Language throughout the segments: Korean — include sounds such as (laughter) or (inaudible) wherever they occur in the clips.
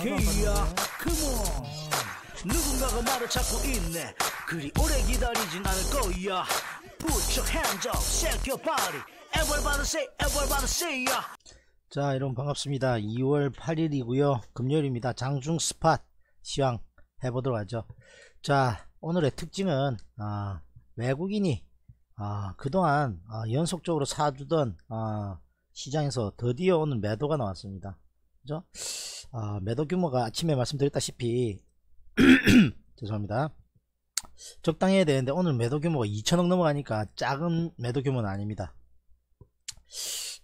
케이야 컴온 누군가가 말을 찾고 있네 그리 오래 기다리진 않을 거야 Put your hands up, shake your body Everybody say, everybody say ya 자 여러분 반갑습니다 2월 8일이고요 금요일입니다 장중 스팟 시황 해보도록 하죠 자 오늘의 특징은 아, 외국인이 아, 그동안 아, 연속적으로 사주던 아, 시장에서 드디어 오늘 매도가 나왔습니다 그죠? 아, 매도 규모가 아침에 말씀드렸다시피 (clears throat) 죄송합니다. 적당해야 되는데 오늘 매도 규모가 2천억 넘어가니까 작은 매도 규모는 아닙니다.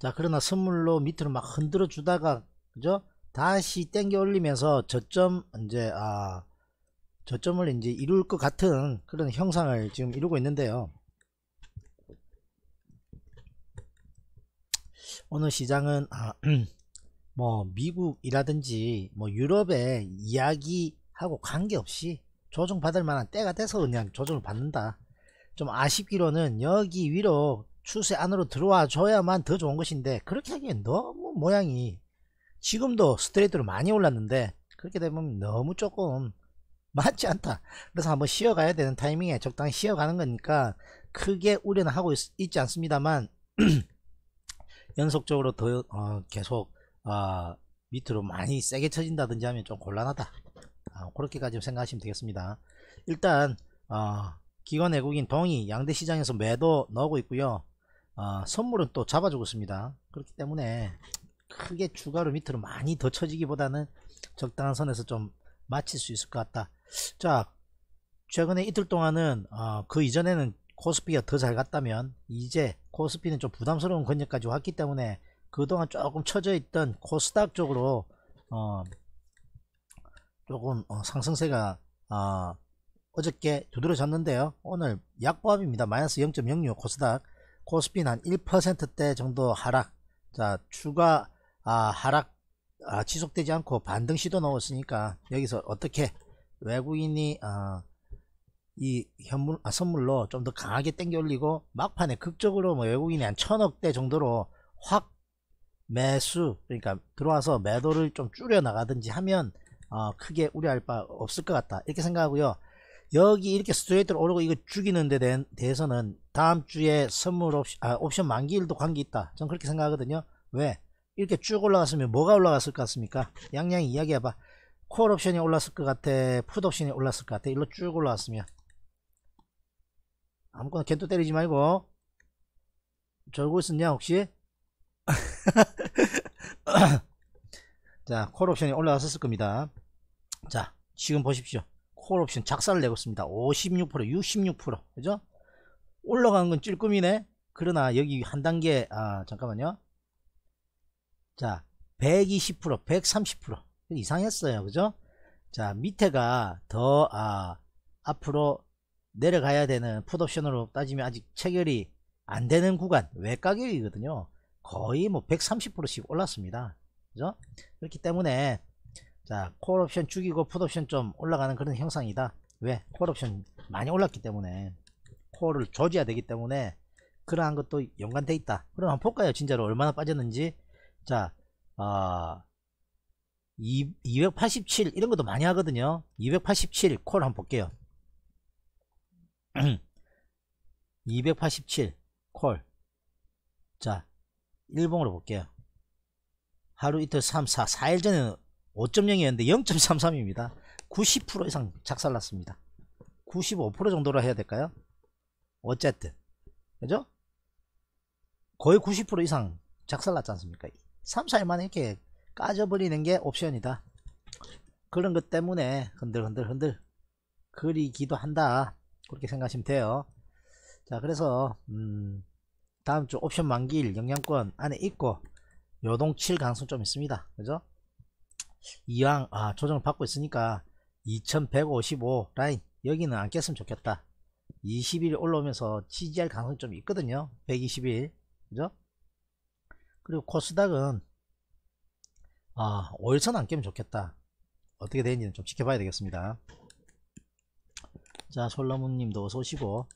자 그러나 선물로 밑으로 막 흔들어 주다가 그죠? 다시 땡겨 올리면서 저점 이제 아 저점을 이제 이룰 것 같은 그런 형상을 지금 이루고 있는데요. 오늘 시장은 아, (clears throat) 뭐 미국이라든지 뭐 유럽의 이야기하고 관계없이 조정받을 만한 때가 돼서 그냥 조정을 받는다. 좀 아쉽기로는 여기 위로 추세 안으로 들어와 줘야만 더 좋은 것인데 그렇게 하기엔 너무 모양이 지금도 스트레이트로 많이 올랐는데 그렇게 되면 너무 조금 맞지 않다 그래서 한번 쉬어가야 되는 타이밍에 적당히 쉬어가는 거니까 크게 우려는 하고 있, 지 않습니다만 (clears throat) 연속적으로 더 어, 계속 어, 밑으로 많이 세게 쳐진다든지 하면 좀 곤란하다 어, 그렇게까지 생각하시면 되겠습니다 일단 어, 기관 외국인 동이 양대 시장에서 매도 넣고 있고요 어, 선물은 또 잡아주고 있습니다 그렇기 때문에 크게 추가로 밑으로 많이 더 쳐지기보다는 적당한 선에서 좀 마칠 수 있을 것 같다 자 최근에 이틀 동안은 어, 그 이전에는 코스피가 더 잘 갔다면 이제 코스피는 좀 부담스러운 권역까지 왔기 때문에 그동안 조금 처져 있던 코스닥 쪽으로 어, 조금 어, 상승세가 어, 어저께 두드러졌는데요. 오늘 약보합입니다. 마이너스 0.06 코스닥, 코스피는 한 1%대 정도 하락. 자 추가 아, 하락 아, 지속되지 않고 반등 시도 넣었으니까 여기서 어떻게 외국인이 아, 이 현물 아, 선물로 좀 더 강하게 땡겨 올리고 막판에 극적으로 뭐 외국인이 한 천억대 정도로 확 매수 그러니까 들어와서 매도를 좀 줄여 나가든지 하면 어, 크게 우려할 바 없을 것 같다 이렇게 생각하고요 여기 이렇게 스트레이트로 오르고 이거 죽이는 데 대한, 대해서는 다음 주에 선물 옵션, 아, 옵션 만기일도 관계 있다 전 그렇게 생각하거든요 왜 이렇게 쭉 올라갔으면 뭐가 올라갔을 것 같습니까 양양이 야기해봐콜 옵션이 올랐을 것 같아 푸드 옵션이 올랐을 것 같아 일로 쭉 올라왔으면 아무거나 캔도 때리지 말고 절고 있었냐 혹시 자, 콜 옵션이 올라왔었을 겁니다. 자, 지금 보십시오. 콜 옵션 작사를 내고 있습니다. 56%, 66%. 그죠? 올라간 건 찔끔이네. 그러나 여기 한 단계, 아, 잠깐만요. 자, 120%, 130%. 이상했어요. 그죠? 자, 밑에가 더, 아, 앞으로 내려가야 되는 풋옵션으로 따지면 아직 체결이 안 되는 구간, 외가격이거든요. 거의 뭐 130%씩 올랐습니다. 그죠? 그렇기 때문에 자, 콜옵션 죽이고 풋옵션 좀 올라가는 그런 형상이다. 왜? 콜옵션 많이 올랐기 때문에 콜을 조져야 되기 때문에 그러한 것도 연관되어 있다. 그럼 한번 볼까요? 진짜로 얼마나 빠졌는지. 자, 아, 287 이런 것도 많이 하거든요. 287 콜 한번 볼게요. 287 (clears throat) 콜. 자, 일봉으로 볼게요. 하루 이틀 3, 4, 4일 전에 5.0이었는데 0.33입니다. 90% 이상 작살났습니다. 95% 정도로 해야 될까요? 어쨌든 그죠? 거의 90% 이상 작살났지 않습니까? 3, 4일 만에 이렇게 까져버리는 게 옵션이다. 그런 것 때문에 흔들흔들 흔들 그리기도 한다. 그렇게 생각하시면 돼요. 자 그래서 음 다음 주 옵션 만기일 영향권 안에 있고 요동칠 가능성 좀 있습니다. 그죠? 이왕 아, 조정을 받고 있으니까 2155 라인 여기는 안 깼으면 좋겠다. 20일 올라오면서 지지할 가능성이 좀 있거든요. 120일. 그죠? 그리고 코스닥은 아, 5일선 안 깨면 좋겠다. 어떻게 되는지는 좀 지켜봐야 되겠습니다. 자, 솔라문님도 어서 오시고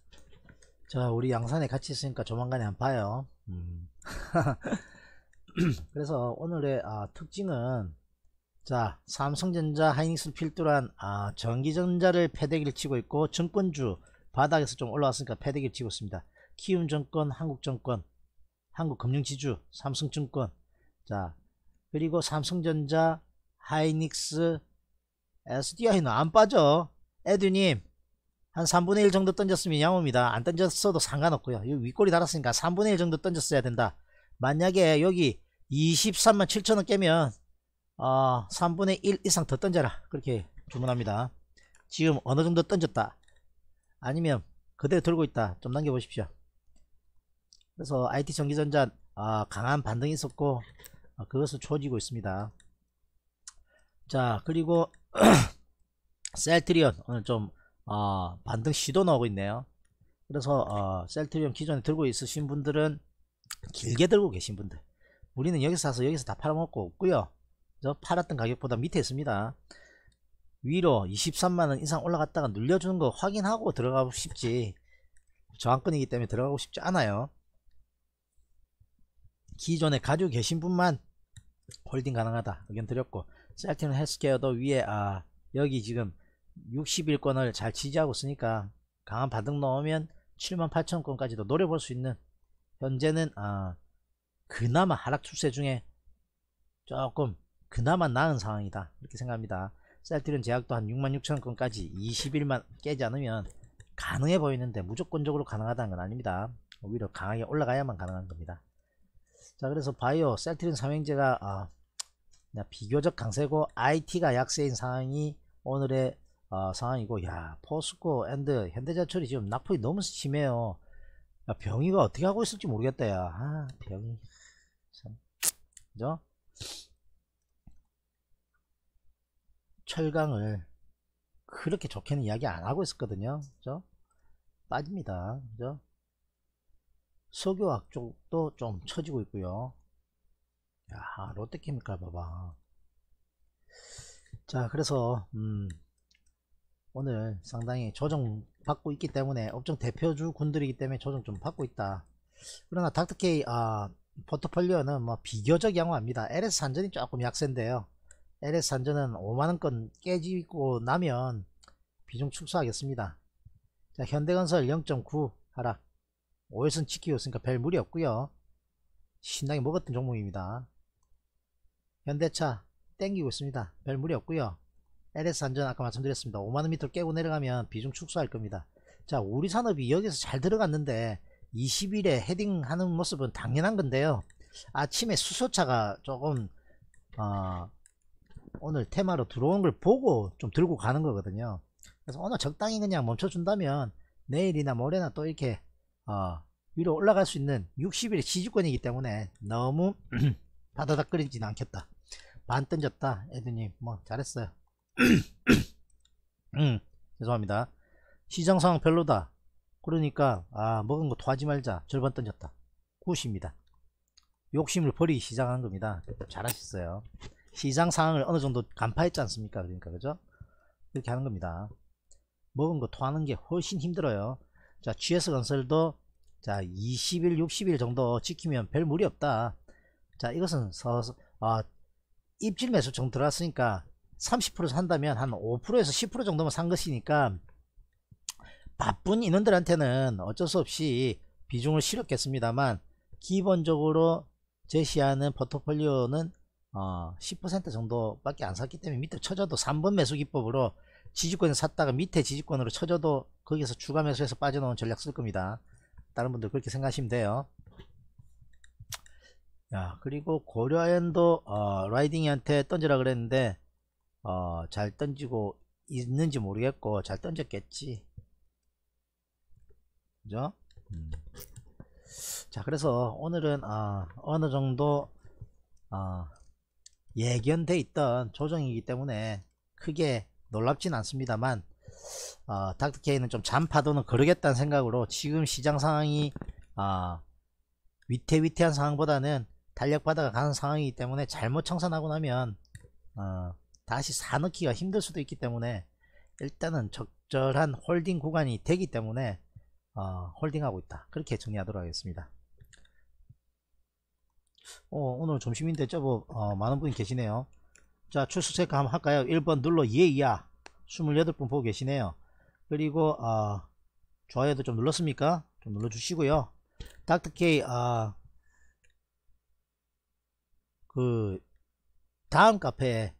자 우리 양산에 같이 있으니까 조만간에 한 봐요 음. (laughs) 그래서 오늘의 아, 특징은 자 삼성전자 하이닉스 필두란 아, 전기전자를 패대기를 치고 있고 증권주 바닥에서 좀 올라왔으니까 패대기를 치고 있습니다 키움증권 한국증권 한국금융지주 삼성증권 자 그리고 삼성전자 하이닉스 SDI는 안 빠져 에드님 한 3분의 1 정도 던졌으면 양호입니다. 안 던졌어도 상관없고요. 여기 윗골이 달았으니까 3분의 1 정도 던졌어야 된다. 만약에 여기 23만 7천원 깨면 어, 3분의 1 이상 더 던져라. 그렇게 주문합니다. 지금 어느 정도 던졌다. 아니면 그대로 들고 있다. 좀 남겨보십시오. 그래서 IT 전기전자 어, 강한 반등이 있었고 어, 그것을 조지고 있습니다. 자 그리고 (clears throat) 셀트리온 오늘 좀 어, 반등 시도 나오고 있네요 그래서 어, 셀트리온 기존에 들고 있으신 분들은 길게 들고 계신 분들 우리는 여기서 사서 여기서 다 팔아먹고 없고요 저 팔았던 가격보다 밑에 있습니다 위로 23만원 이상 올라갔다가 눌려주는 거 확인하고 들어가고 싶지 저항권이기 때문에 들어가고 싶지 않아요 기존에 가지고 계신 분만 홀딩 가능하다 의견 드렸고 셀트리는 헬스케어도 위에 아 여기 지금 60일권을 잘 지지하고 있으니까 강한 바닥 넣으면 78,000건까지도 노려볼 수 있는 현재는 아 그나마 하락 출세 중에 조금 그나마 나은 상황이다 이렇게 생각합니다 셀트리온 제약도 한 66,000건까지 20일만 깨지 않으면 가능해 보이는데 무조건적으로 가능하다는 건 아닙니다 오히려 강하게 올라가야만 가능한 겁니다 자 그래서 바이오 셀트린 삼행제가 아, 비교적 강세고 IT가 약세인 상황이 오늘의 어, 상황이고 야 포스코 앤드 현대자철이 지금 낙폭이 너무 심해요 야, 병이가 어떻게 하고 있을지 모르겠다 야 아, 병이 참 그죠 철강을 그렇게 좋게는 이야기 안 하고 있었거든요 그죠 빠집니다 그죠 석유학 쪽도 좀 처지고 있고요 야 롯데케미칼 봐봐 자 그래서 음 오늘 상당히 조정 받고 있기 때문에 업종 대표주 군들이기 때문에 조정 좀 받고 있다 그러나 닥터케이 아, 포트폴리오는 뭐 비교적 양호합니다 LS 산전이 조금 약세인데요 LS 산전은 5만원권 깨지고 나면 비중 축소하겠습니다 자 현대건설 0.9 하락 5일선 지키고있으니까별 무리 없고요 신나게 먹었던 종목입니다 현대차 땡기고 있습니다 별 무리 없고요 LS 안전 아까 말씀드렸습니다. 5만원 밑으로 깨고 내려가면 비중 축소할 겁니다. 자 우리 산업이 여기서 잘 들어갔는데 20일에 헤딩하는 모습은 당연한 건데요. 아침에 수소차가 조금 어, 오늘 테마로 들어온 걸 보고 좀 들고 가는 거거든요. 그래서 오늘 적당히 그냥 멈춰준다면 내일이나 모레나 또 이렇게 어, 위로 올라갈 수 있는 60일 의 지지권이기 때문에 너무 (clears throat) 바다닥거리진 않겠다. 반 던졌다. 에드님뭐 잘했어요. (clears throat) 음, 죄송합니다. 시장 상황 별로다. 그러니까 아 먹은 거토하지 말자. 절반 던졌다. 굿입니다. 욕심을 버리기 시작한 겁니다. 잘하셨어요. 시장 상황을 어느 정도 간파했지 않습니까? 그러니까 그죠? 이렇게 하는 겁니다. 먹은 거 토하는 게 훨씬 힘들어요. 자, GS 건설도 자 20일, 60일 정도 지키면 별 무리 없다. 자, 이것은 서서 아, 입질 매수 좀 들어왔으니까 30% 산다면 한 5%에서 10% 정도만 산 것이니까 바쁜 인원들한테는 어쩔 수 없이 비중을 실었겠습니다만 기본적으로 제시하는 포트폴리오는 어, 10% 정도밖에 안 샀기 때문에 밑에 쳐져도 3번 매수 기법으로 지지권에 샀다가 밑에 지지권으로 쳐져도 거기서 추가 매수해서 빠져나온 전략 쓸 겁니다. 다른 분들 그렇게 생각하시면 돼요. 야 그리고 고려엔도 어, 라이딩이한테 던지라 그랬는데 어, 잘 던지고 있는지 모르겠고 잘 던졌겠지 그죠 음. 자 그래서 오늘은 어, 어느 정도 어, 예견돼 있던 조정이기 때문에 크게 놀랍진 않습니다만 어, 닥터케이는 좀 잔파도는 그러겠다는 생각으로 지금 시장 상황이 어, 위태위태한 상황보다는 달력바다가 가는 상황이기 때문에 잘못 청산하고 나면 어, 다시 사넣기가 힘들 수도 있기 때문에 일단은 적절한 홀딩 구간이 되기 때문에 어, 홀딩하고 있다 그렇게 정리하도록 하겠습니다 어, 오늘 점심인데 저거 뭐, 어, 많은 분이 계시네요 자 출수 체크 한번 할까요 1번 눌러 예 이야 28분 보고 계시네요 그리고 어, 좋아요도 좀 눌렀습니까 좀 눌러주시고요 닥터케이 어, 아, 그 다음 카페에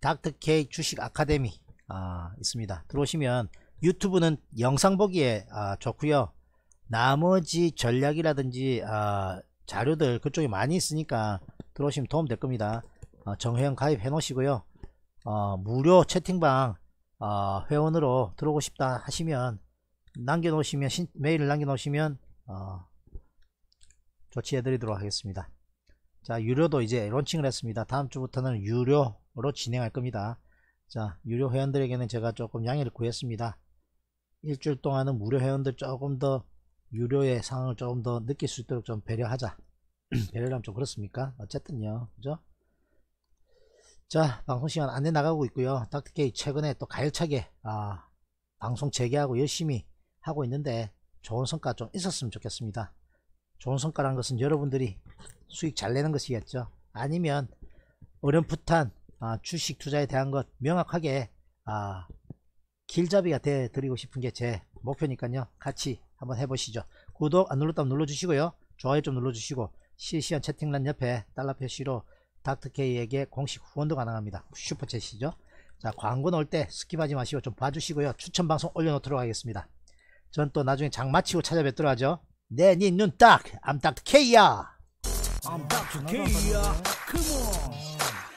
닥터K 주식 아카데미 아, 있습니다. 들어오시면 유튜브는 영상 보기에 아, 좋고요. 나머지 전략이라든지 아, 자료들 그쪽에 많이 있으니까 들어오시면 도움 될 겁니다. 어, 정회원 가입해 놓으시고요. 어, 무료 채팅방 어, 회원으로 들어오고 싶다 하시면 남겨놓으시면 신, 메일을 남겨놓으시면 어, 조치해드리도록 하겠습니다. 자 유료도 이제 론칭을 했습니다. 다음 주부터는 유료 으로 진행할 겁니다. 자 유료 회원들에게는 제가 조금 양해를 구했습니다. 일주일 동안은 무료 회원들 조금 더 유료의 상황을 조금 더 느낄 수 있도록 좀 배려하자. (clears throat) 배려라면 좀 그렇습니까? 어쨌든요. 그죠? 자 방송시간 안내 나가고 있고요. 닥터케이 최근에 또 가열차게 아, 방송 재개하고 열심히 하고 있는데 좋은 성과 좀 있었으면 좋겠습니다. 좋은 성과란 것은 여러분들이 수익 잘 내는 것이겠죠. 아니면 어렴풋한 아, 주식 투자에 대한 것 명확하게 아, 길잡이가 돼 드리고 싶은 게 제 목표니까요 같이 한번 해보시죠 구독 안 눌렀다면 눌러주시고요 좋아요 좀 눌러주시고 실시간 채팅란 옆에 달러 표시로 닥터케이에게 공식 후원도 가능합니다 슈퍼챗이죠 자 광고 넣을 때 스킵하지 마시고 좀 봐주시고요 추천 방송 올려놓도록 하겠습니다 전 또 나중에 장 마치고 찾아뵙도록 하죠 내눈딱 네, 네, 암닥터케이야 암닥터케이야 컴온